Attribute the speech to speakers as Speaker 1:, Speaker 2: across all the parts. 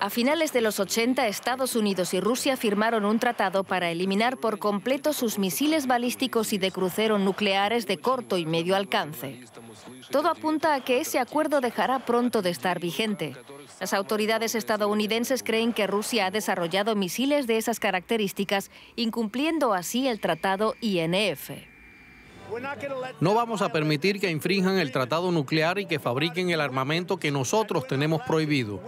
Speaker 1: A finales de los 80, Estados Unidos y Rusia firmaron un tratado para eliminar por completo sus misiles balísticos y de crucero nucleares de corto y medio alcance. Todo apunta a que ese acuerdo dejará pronto de estar vigente. Las autoridades estadounidenses creen que Rusia ha desarrollado misiles de esas características, incumpliendo así el tratado INF.
Speaker 2: No vamos a permitir que infrinjan el tratado nuclear y que fabriquen el armamento que nosotros tenemos prohibido.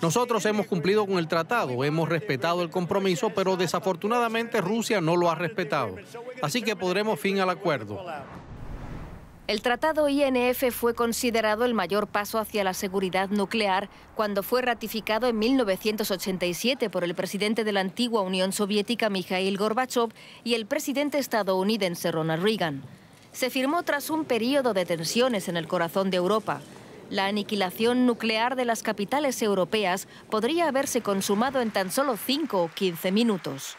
Speaker 2: Nosotros hemos cumplido con el tratado, hemos respetado el compromiso, pero desafortunadamente Rusia no lo ha respetado. Así que podremos fin al acuerdo.
Speaker 1: El tratado INF fue considerado el mayor paso hacia la seguridad nuclear cuando fue ratificado en 1987 por el presidente de la antigua Unión Soviética Mikhail Gorbachev y el presidente estadounidense Ronald Reagan. Se firmó tras un periodo de tensiones en el corazón de Europa. La aniquilación nuclear de las capitales europeas podría haberse consumado en tan solo 5 o 15 minutos.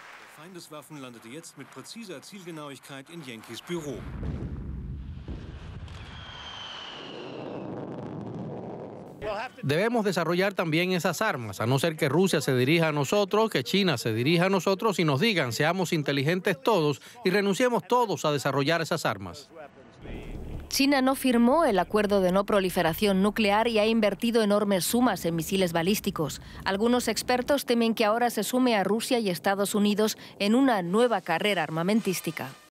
Speaker 2: Debemos desarrollar también esas armas, a no ser que Rusia se dirija a nosotros, que China se dirija a nosotros y nos digan, seamos inteligentes todos y renunciemos todos a desarrollar esas armas.
Speaker 1: China no firmó el acuerdo de no proliferación nuclear y ha invertido enormes sumas en misiles balísticos. Algunos expertos temen que ahora se sume a Rusia y Estados Unidos en una nueva carrera armamentística.